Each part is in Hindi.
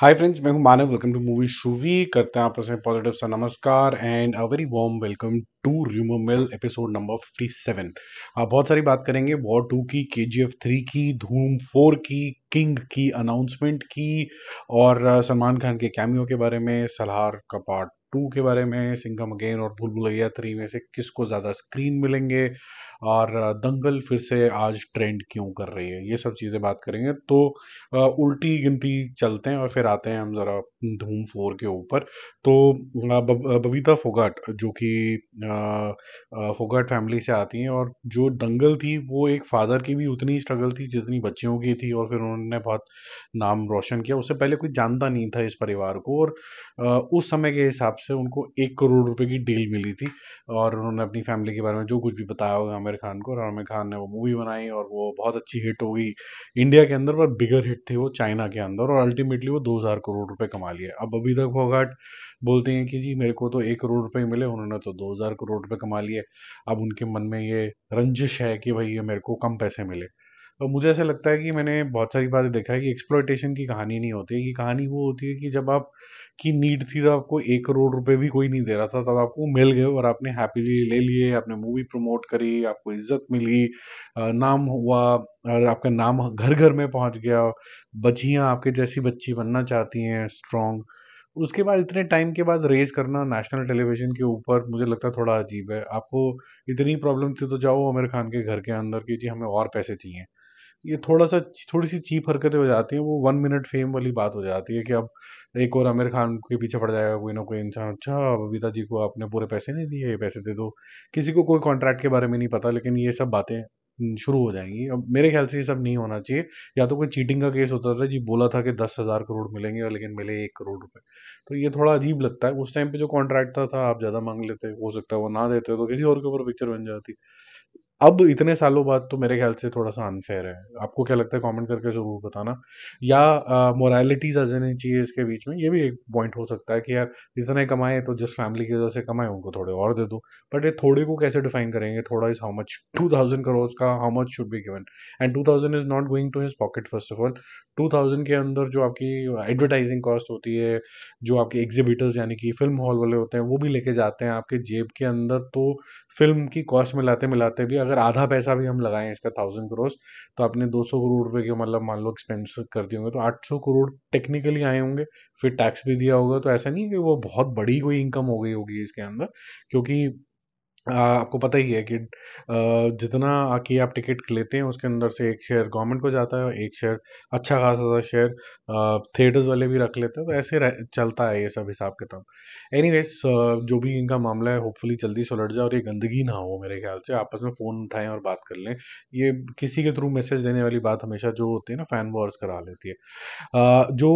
हाय फ्रेंड्स मैं हूं मानव वेलकम टू मूवी शूवी करते हैं आपसे पॉजिटिव सा नमस्कार and a very warm welcome to rumour mill episode number fifty seven बहुत सारी बात करेंगे वॉर टू की के जी एफ थ्री की धूम फोर की किंग की अनाउंसमेंट की और सलमान uh, खान के कैमियो के बारे में सलहार का पार्ट टू के बारे में सिंघम अगेन और भूल भुलैया थ्री में से किसको ज़्यादा स्क्रीन मिलेंगे और दंगल फिर से आज ट्रेंड क्यों कर रही है ये सब चीज़ें बात करेंगे तो उल्टी गिनती चलते हैं और फिर आते हैं हम ज़रा धूम फोर के ऊपर तो बबीता फोगाट जो कि फोगाट फैमिली से आती हैं और जो दंगल थी वो एक फादर की भी उतनी स्ट्रगल थी जितनी बच्चियों की थी और फिर उन्होंने बहुत नाम रोशन किया उससे पहले कोई जानता नहीं था इस परिवार को और उस समय के हिसाब से उनको एक करोड़ रुपए की डील मिली थी और उन्होंने अपनी फैमिली के बारे में जो कुछ भी बताया होगा आमिर खान को और आमिर खान ने वो मूवी बनाई और वो बहुत अच्छी हिट हो गई इंडिया के अंदर पर बिगर हिट थी वो चाइना के अंदर और अल्टीमेटली वो दो करोड़ रुपये कमा लिए अब बबीता फोगाट बोलते हैं कि जी मेरे को तो एक करोड़ रुपए मिले उन्होंने तो दो हज़ार करोड़ रुपए कमा लिए अब उनके मन में ये रंजिश है कि भाई ये मेरे को कम पैसे मिले तो मुझे ऐसा लगता है कि मैंने बहुत सारी बातें देखा है कि एक्सप्लोइटेशन की कहानी नहीं होती है कि कहानी वो होती है कि जब आप की नीड थी तो आपको एक करोड़ रुपए भी कोई नहीं दे रहा था तब आपको मिल गए और आपने हैप्पीली ले लिए आपने मूवी प्रमोट करी आपको इज्जत मिली नाम हुआ और आपका नाम घर घर में पहुंच गया बच्चियां आपके जैसी बच्ची बनना चाहती हैं स्ट्रॉन्ग उसके बाद इतने टाइम के बाद रेज करना नेशनल टेलीविजन के ऊपर मुझे लगता है थोड़ा अजीब है आपको इतनी प्रॉब्लम थी तो जाओ आमिर खान के घर के अंदर कि जी हमें और पैसे चाहिए ये थोड़ा सा थोड़ी सी चीप हरकतें हो जाती हैं वो वन मिनट फेम वाली बात हो जाती है कि अब एक और आमिर खान के पीछे पड़ जाएगा कोई ना कोई इंसान अच्छा बबीता जी को आपने पूरे पैसे नहीं दिए पैसे दे दो किसी को कोई कॉन्ट्रैक्ट के बारे में नहीं पता लेकिन ये सब बातें शुरू हो जाएंगी अब मेरे ख्याल से ये सब नहीं होना चाहिए या तो कोई चीटिंग का केस होता था जी बोला था कि दस हज़ार करोड़ मिलेंगे और लेकिन मिले एक करोड़ रुपए तो ये थोड़ा अजीब लगता है उस टाइम पे जो कॉन्ट्रैक्ट था, था आप ज़्यादा मांग लेते हो सकता है वो ना देते तो किसी और के ऊपर पिक्चर बन जाती अब इतने सालों बाद तो मेरे ख्याल से थोड़ा सा अनफेयर है आपको क्या लगता है कमेंट करके जरूर बताना या मोरालिटीज आ जानी चाहिए इसके बीच में ये भी एक पॉइंट हो सकता है कि यार इतने कमाए तो जिस फैमिली की वजह से कमाए उनको थोड़े और दे दो बट ये थोड़े को कैसे डिफाइन करेंगे थोड़ा is how much two thousand crores का how much should be given and two thousand is not going to his pocket first of all two thousand के अंदर जो आपकी एडवर्टाइजिंग कॉस्ट होती है जो आपके एग्जीबिटर्स यानी कि फिल्म हॉल वाले होते हैं वो भी लेके जाते हैं आपके जेब के अंदर तो फिल्म की कॉस्ट मिलाते मिलाते भी अगर आधा पैसा भी हम लगाएं इसका थाउजेंड करोड़ तो आपने सौ करोड़ रुपए के मतलब मान लो एक्सपेंस कर दिए होंगे तो आठ सौ करोड़ टेक्निकली आए होंगे फिर टैक्स भी दिया होगा तो ऐसा नहीं कि वो बहुत बड़ी कोई इनकम हो गई होगी इसके अंदर क्योंकि आपको पता ही है कि जितना कि आप टिकट लेते हैं उसके अंदर से एक शेयर गवर्नमेंट को जाता है एक शेयर अच्छा खासा सा शेयर थिएटर्स वाले भी रख लेते हैं तो ऐसे चलता है ये सब हिसाब किताब एनी जो भी इनका मामला है होपफुली जल्दी सुलट जाए और ये गंदगी ना हो मेरे ख्याल से आपस में फ़ोन उठाएं और बात कर लें ये किसी के थ्रू मैसेज देने वाली बात हमेशा जो होती है ना फैन वॉर्स करा लेती है जो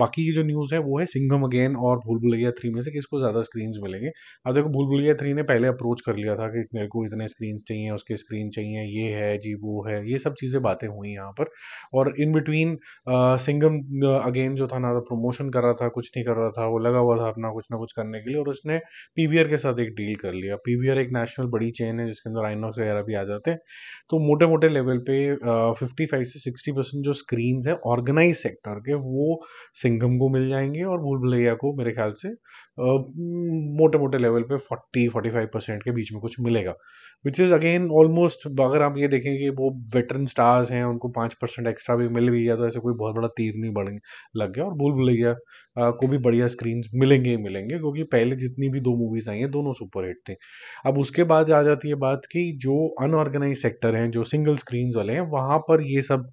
बाकी की जो न्यूज़ है वो है सिंघम अगेन और भूल भुलैया थ्री में से किसको ज़्यादा स्क्रीन मिलेंगे अब देखो भूल भुलैया थ्री ने पहले अप्रोच खोज कर लिया था कि मेरे को इतने स्क्रीन चाहिए उसके स्क्रीन चाहिए ये है जी वो है ये सब चीज़ें बातें हुई यहाँ पर और इन बिटवीन सिंगम अगेन जो था ना तो प्रमोशन कर रहा था कुछ नहीं कर रहा था वो लगा हुआ था अपना कुछ ना कुछ करने के लिए और उसने पी के साथ एक डील कर लिया पी एक नेशनल बड़ी चेन है जिसके अंदर आइनॉक्स वगैरह भी आ जाते हैं तो मोटे मोटे लेवल पे फिफ्टी फाइव से सिक्सटी परसेंट जो स्क्रीन है ऑर्गेनाइज सेक्टर के वो सिंगम को मिल जाएंगे और भूल भुलैया को मेरे ख्याल से मोटे मोटे लेवल पे 40 45 परसेंट के बीच में कुछ मिलेगा विच इज़ अगेन ऑलमोस्ट अगर आप ये देखें कि वो वेटरन स्टार्स हैं उनको पाँच परसेंट एक्स्ट्रा भी मिल भी गया तो ऐसे कोई बहुत बड़ा तीर नहीं बढ़ लग गया और भूल भुलैया को भी बढ़िया स्क्रीन मिलेंगे ही मिलेंगे क्योंकि पहले जितनी भी दो मूवीज़ आई हैं दोनों सुपर हिट थे अब उसके बाद आ जाती है बात कि जो अनऑर्गेनाइज सेक्टर हैं जो सिंगल स्क्रीन वाले हैं वहाँ पर ये सब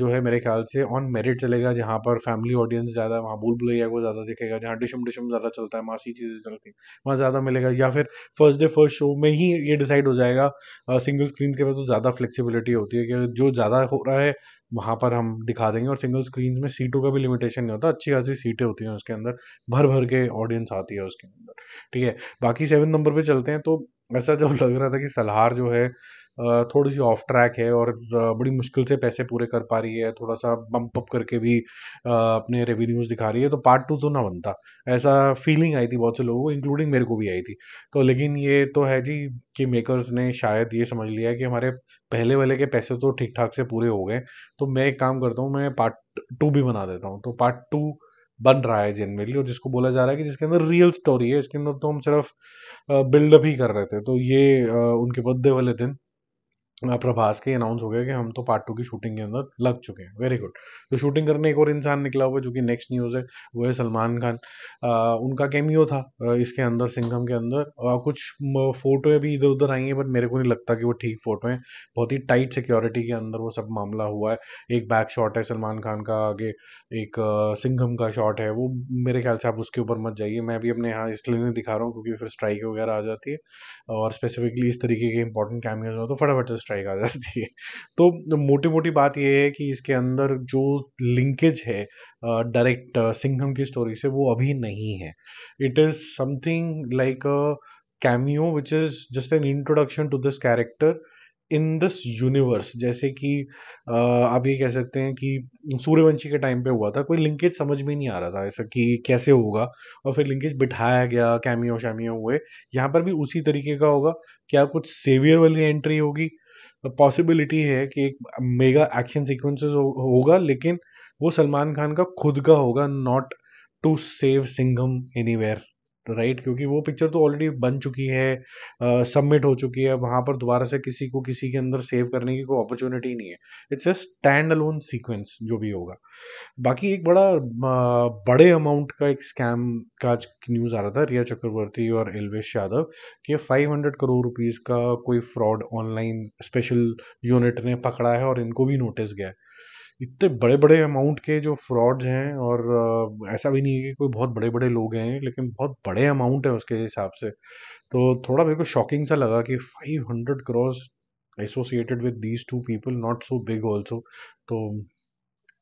जो है मेरे ख्याल से ऑन मेरिट चलेगा जहाँ पर फैमिली ऑडियंस ज़्यादा वहाँ भूल भुलैया को ज़्यादा दिखेगा जहाँ डिशम डिशम ज़्यादा चलता है मासी चीज़ें चलती हैं वहाँ ज़्यादा मिलेगा या फिर फर्स्ट डे फर्स्ट शो में ही ये डिसाइड हो जाएगा सिंगल स्क्रीन के पास तो ज़्यादा फ्लेक्सिबिलिटी होती है कि जो ज़्यादा हो रहा है वहाँ पर हम दिखा देंगे और सिंगल स्क्रीन में सीटों का भी लिमिटेशन नहीं होता अच्छी खासी सीटें होती हैं उसके अंदर भर भर के ऑडियंस आती है उसके अंदर ठीक है बाकी सेवन नंबर पे चलते हैं तो ऐसा जो लग रहा था कि सलहार जो है थोड़ी सी ऑफ ट्रैक है और बड़ी मुश्किल से पैसे पूरे कर पा रही है थोड़ा सा बम्प अप करके भी अपने रेवेन्यूज दिखा रही है तो पार्ट टू तो ना बनता ऐसा फीलिंग आई थी बहुत से लोगों को इंक्लूडिंग मेरे को भी आई थी तो लेकिन ये तो है जी कि मेकर्स ने शायद ये समझ लिया है कि हमारे पहले वाले के पैसे तो ठीक ठाक से पूरे हो गए तो मैं एक काम करता हूँ मैं पार्ट टू भी बना देता हूँ तो पार्ट टू बन रहा है जनरली और जिसको बोला जा रहा है कि जिसके अंदर रियल स्टोरी है इसके अंदर तो हम सिर्फ बिल्डअप ही कर रहे थे तो ये उनके बर्थडे वाले दिन प्रभास के अनाउंस हो गया कि हम तो पार्ट टू की शूटिंग के अंदर लग चुके हैं वेरी गुड तो शूटिंग करने एक और इंसान निकला हुआ जो कि नेक्स्ट न्यूज़ है वो है सलमान खान आ, उनका कैमियो था इसके अंदर सिंघम के अंदर आ, कुछ फोटोएं भी इधर उधर आई हैं बट मेरे को नहीं लगता कि वो ठीक फोटो हैं बहुत ही टाइट सिक्योरिटी के अंदर वो सब मामला हुआ है एक बैक शॉट है सलमान खान का आगे एक सिंघम का शॉट है वो मेरे ख्याल से आप उसके ऊपर मत जाइए मैं भी अपने यहाँ इसलिए नहीं दिखा रहा हूँ क्योंकि फिर स्ट्राइक वगैरह आ जाती है और स्पेसिफिकली इस तरीके के इंपॉर्टेंट कैमियोज हो तो फटाफट से स्ट्राइक आ जाती है तो मोटी मोटी बात यह है कि इसके अंदर जो लिंकेज है डायरेक्ट सिंघम की स्टोरी से वो अभी नहीं है it is something like a cameo which is just an introduction to this character in this universe जैसे कि आप ये कह सकते हैं कि सूर्यवंशी के टाइम पे हुआ था कोई लिंकेज समझ में नहीं आ रहा था ऐसा कि कैसे होगा और फिर लिंकेज बिठाया गया कैमियो शैमियो हुए यहाँ पर भी उसी तरीके का होगा क्या कुछ सेवियर वाली एंट्री होगी पॉसिबिलिटी है कि एक मेगा एक्शन सीक्वेंसेस होगा लेकिन वो सलमान खान का खुद का होगा not to save Singham where right क्योंकि वो पिक्चर तो ऑलरेडी बन चुकी है सबमिट हो चुकी है वहाँ पर दोबारा से किसी को किसी के अंदर सेव करने की कोई अपॉर्चुनिटी नहीं है it's a stand alone sequence जो भी होगा बाकी एक बड़ा बड़े अमाउंट का एक स्कैम का न्यूज़ आ रहा था रिया चक्रवर्ती और एलवेश यादव कि 500 करोड़ रुपीज़ का कोई फ्रॉड ऑनलाइन स्पेशल यूनिट ने पकड़ा है और इनको भी नोटिस गया है इतने बड़े बड़े अमाउंट के जो फ्रॉड्स हैं और ऐसा भी नहीं है कि कोई बहुत बड़े बड़े लोग हैं लेकिन बहुत बड़े अमाउंट है उसके हिसाब से तो थोड़ा मेरे को शॉकिंग सा लगा कि five hundred crores associated with these two people not so big also तो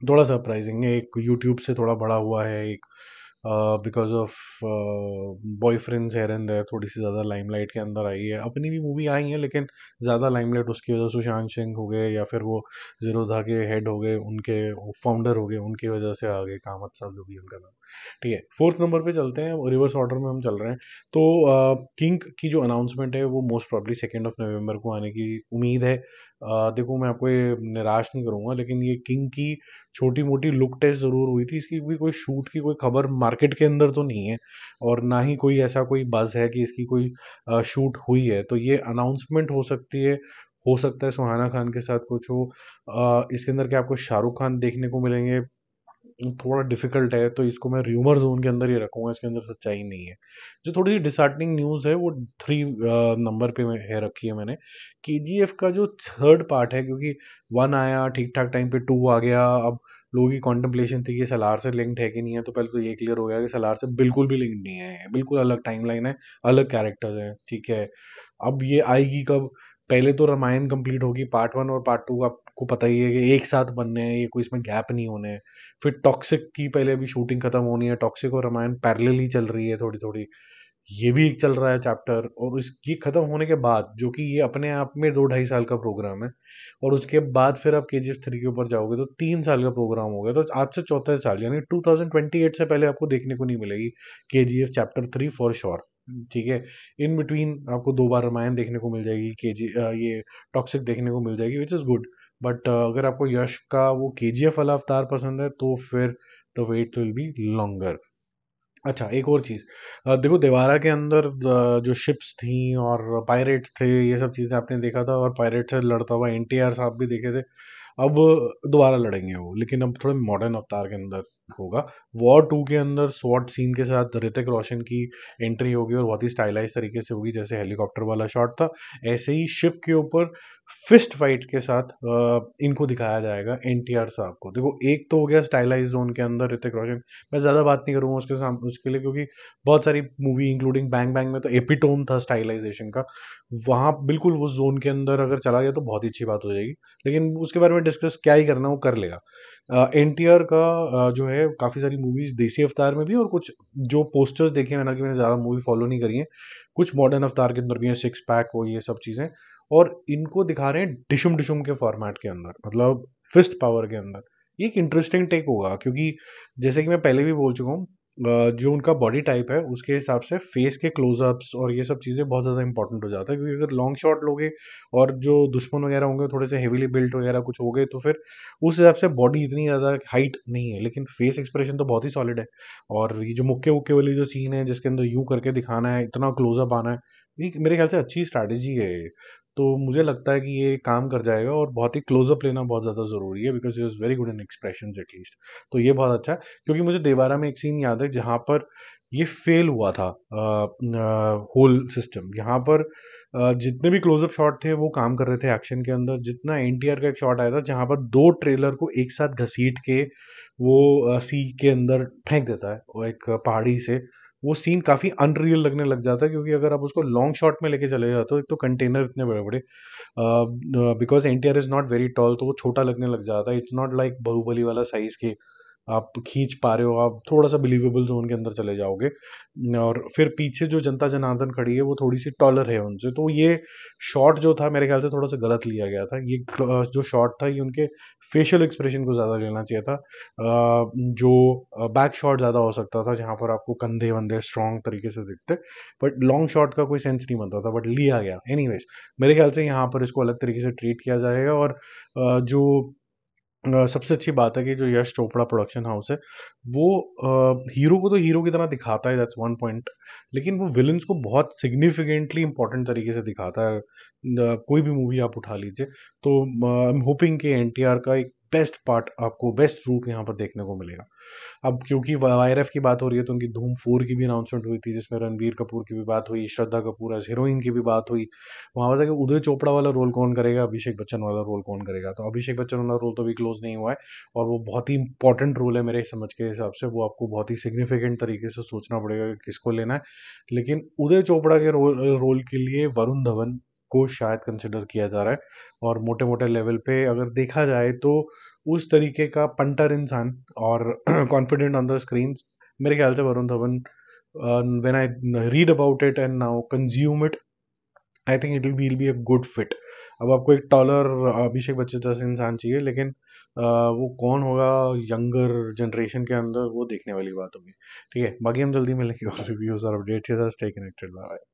थोड़ा सरप्राइजिंग है एक यूट्यूब से थोड़ा बड़ा हुआ है एक because of boyfriends here and there थोड़ी सी ज़्यादा लाइमलाइट के अंदर आई है अपनी भी मूवी आई है लेकिन ज़्यादा लाइमलाइट उसकी वजह से सुशांत सिंह हो गए या फिर वो जीरोधा के हेड हो गए उनके फाउंडर हो गए उनकी वजह से आ गए कामत साहब जो भी उनका नाम ठीक है फोर्थ नंबर पे चलते हैं रिवर्स ऑर्डर में हम चल रहे हैं तो किंग uh, की जो अनाउंसमेंट है वो most probably second of November को आने की उम्मीद है uh, देखो मैं आपको ये निराश नहीं करूँगा लेकिन ये किंग की छोटी मोटी लुक टेस्ट ज़रूर हुई थी इसकी भी कोई शूट की कोई खबर मार्केट के अंदर तो नहीं है और ना ही कोई ऐसा कोई बज़ है कि इसकी कोई uh, शूट हुई है तो ये अनाउंसमेंट हो सकती है हो सकता है सुहाना खान के साथ कुछ हो इसके अंदर क्या आपको शाहरुख खान देखने को मिलेंगे थोड़ा डिफिकल्ट है तो इसको मैं र्यूमर जोन के अंदर ही रखूँगा इसके अंदर सच्चाई नहीं है जो थोड़ी सी डिसहार्टनिंग न्यूज़ है वो थ्री नंबर पे मैं है रखी है मैंने के का जो थर्ड पार्ट है क्योंकि वन आया ठीक ठाक टाइम पे टू आ गया अब लोगों की कॉन्टम्पलेशन थी कि सलार से लिंक्ड है कि नहीं है तो पहले तो ये क्लियर हो गया कि सलार से बिल्कुल भी लिंक्ड नहीं है बिल्कुल अलग लाइन है अलग कैरेक्टर्स हैं ठीक है अब ये आएगी कब पहले तो रामायण कंप्लीट होगी पार्ट वन और पार्ट टू आपको पता ही है कि एक साथ बनने हैं ये कोई इसमें गैप नहीं होने हैं फिर टॉक्सिक की पहले अभी शूटिंग खत्म होनी है टॉक्सिक और रामायण पैरेलल ही चल रही है थोड़ी थोड़ी ये भी एक चल रहा है चैप्टर और उस ये खत्म होने के बाद जो कि ये अपने आप में दो ढाई साल का प्रोग्राम है और उसके बाद फिर आप के जी एफ थ्री के ऊपर जाओगे तो तीन साल का प्रोग्राम हो गया तो आज से चौथा साल यानी टू थाउजेंड ट्वेंटी एट से पहले आपको देखने को नहीं मिलेगी K G F chapter three for sure ठीक है इन बिटवीन आपको दो बार रामायण देखने को मिल जाएगी के जी ये टॉक्सिक देखने को मिल जाएगी which is good but uh, अगर आपको यश का वो के जी एफ वाला अवतार पसंद है तो फिर the wait will be longer अच्छा एक और चीज़ देखो देवारा के अंदर जो शिप्स थी और पायरेट्स थे ये सब चीज़ें आपने देखा था और पायरेट से लड़ता हुआ एन टी आर साहब भी देखे थे अब दोबारा लड़ेंगे वो लेकिन अब थोड़े मॉडर्न अवतार के अंदर होगा वॉर टू के अंदर स्वॉट सीन के साथ ऋतिक रोशन की एंट्री होगी और बहुत ही स्टाइलाइज तरीके से होगी जैसे हेलीकॉप्टर वाला शॉट था ऐसे ही शिप के ऊपर फिस्ट फाइट के साथ इनको दिखाया जाएगा एन टी आर साहब को देखो एक तो हो गया स्टाइलाइज जोन के अंदर ऋतिक रोशन मैं ज़्यादा बात नहीं करूँगा उसके साथ उसके लिए क्योंकि बहुत सारी मूवी इंक्लूडिंग बैंग बैंग में तो एपिटोन था स्टाइलाइजेशन का वहाँ बिल्कुल उस जोन के अंदर अगर चला गया तो बहुत ही अच्छी बात हो जाएगी लेकिन उसके बारे में डिस्कस क्या ही करना वो कर लेगा एन टी आर का जो है काफ़ी सारी मूवीज़ देसी अवतार में भी और कुछ जो पोस्टर्स देखे हैं मैंने ज़्यादा मूवी फॉलो नहीं करी है कुछ मॉडर्न अवतार के अंदर भी है सिक्स पैक वो ये सब चीज़ें और इनको दिखा रहे हैं डिशुम डिशुम के फॉर्मेट के अंदर मतलब फिस्ट पावर के अंदर ये एक इंटरेस्टिंग टेक होगा क्योंकि जैसे कि मैं पहले भी बोल चुका हूँ जो उनका बॉडी टाइप है उसके हिसाब से फेस के क्लोजअप्स और ये सब चीज़ें बहुत ज़्यादा इंपॉर्टेंट हो जाता है क्योंकि अगर लॉन्ग शॉट लोगे और जो दुश्मन वगैरह होंगे थोड़े से हेविली बिल्ट वगैरह कुछ हो गए तो फिर उस हिसाब से बॉडी इतनी ज़्यादा हाइट नहीं है लेकिन फेस एक्सप्रेशन तो बहुत ही सॉलिड है और ये जो मुक्के वुक्के वाली जो सीन है जिसके अंदर यू करके दिखाना है इतना क्लोजअप आना है ये मेरे ख्याल से अच्छी स्ट्रैटेजी है तो मुझे लगता है कि ये काम कर जाएगा और बहुत ही क्लोजअप लेना बहुत ज़्यादा ज़रूरी है because he is very good in expression at least तो ये बहुत अच्छा है क्योंकि मुझे देवारा में एक सीन याद है जहाँ पर ये फेल हुआ था होल सिस्टम यहाँ पर आ, जितने भी क्लोजअप शॉट थे वो काम कर रहे थे एक्शन के अंदर जितना एन का एक शॉट आया था जहाँ पर दो ट्रेलर को एक साथ घसीट के वो आ, सी के अंदर फेंक देता है वो एक पहाड़ी से वो सीन काफ़ी अनरियल लगने लग जाता है क्योंकि अगर आप उसको लॉन्ग शॉट में लेके चले जाते हो एक तो कंटेनर इतने बड़े बड़े बिकॉज एन इज़ नॉट वेरी टॉल तो वो छोटा लगने लग जाता है इट्स नॉट लाइक बाहुबली वाला साइज़ के आप खींच पा रहे हो आप थोड़ा सा बिलीवेबल जोन के अंदर चले जाओगे और फिर पीछे जो जनता जनार्दन खड़ी है वो थोड़ी सी टॉलर है उनसे तो ये शॉट जो था मेरे ख्याल से थोड़ा सा गलत लिया गया था ये जो शॉट था ये उनके फेशियल एक्सप्रेशन को ज़्यादा लेना चाहिए था जो बैक शॉट ज़्यादा हो सकता था जहाँ पर आपको कंधे वंधे स्ट्रॉन्ग तरीके से दिखते बट लॉन्ग शॉट का कोई सेंस नहीं बनता था बट लिया गया एनी मेरे ख्याल से यहाँ पर इसको अलग तरीके से ट्रीट किया जाएगा और जो सबसे अच्छी बात है कि जो यश चोपड़ा प्रोडक्शन हाउस है वो हीरो को तो हीरो की तरह दिखाता है दैट्स वन पॉइंट लेकिन वो विलन्स को बहुत सिग्निफिकेंटली इंपॉर्टेंट तरीके से दिखाता है कोई भी मूवी आप उठा लीजिए तो आई एम होपिंग कि एन का एक बेस्ट पार्ट आपको बेस्ट रूप यहाँ पर देखने को मिलेगा अब क्योंकि वाई की बात हो रही है तो उनकी धूम फोर की भी अनाउंसमेंट हुई थी जिसमें रणबीर कपूर की भी बात हुई श्रद्धा कपूर एज हीरोइन की भी बात हुई वहाँ पर जाकर उदय चोपड़ा वाला रोल कौन करेगा अभिषेक बच्चन वाला रोल कौन करेगा तो अभिषेक बच्चन वाला रोल तो अभी क्लोज नहीं हुआ है और वो बहुत ही इंपॉर्टेंट रोल है मेरे समझ के हिसाब से वो आपको बहुत ही सिग्निफिकेंट तरीके से सोचना पड़ेगा कि किसको लेना है लेकिन उदय चोपड़ा के रोल रोल के लिए वरुण धवन को शायद कंसिडर किया जा रहा है और मोटे मोटे लेवल पे अगर देखा जाए तो उस तरीके का पंटर इंसान और कॉन्फिडेंट ऑन द स्क्रीन मेरे ख्याल से Varun Dhawan when I read about it and now consume it I think it will be a good fit अब आपको एक टॉलर अभिषेक बच्चन जैसा इंसान चाहिए लेकिन आ, वो कौन होगा यंगर जनरेशन के अंदर वो देखने वाली बात होगी ठीक है बाकी हम जल्दी मिलेंगे और रिव्यूज और अपडेट के साथ स्टे कनेक्टेड बाय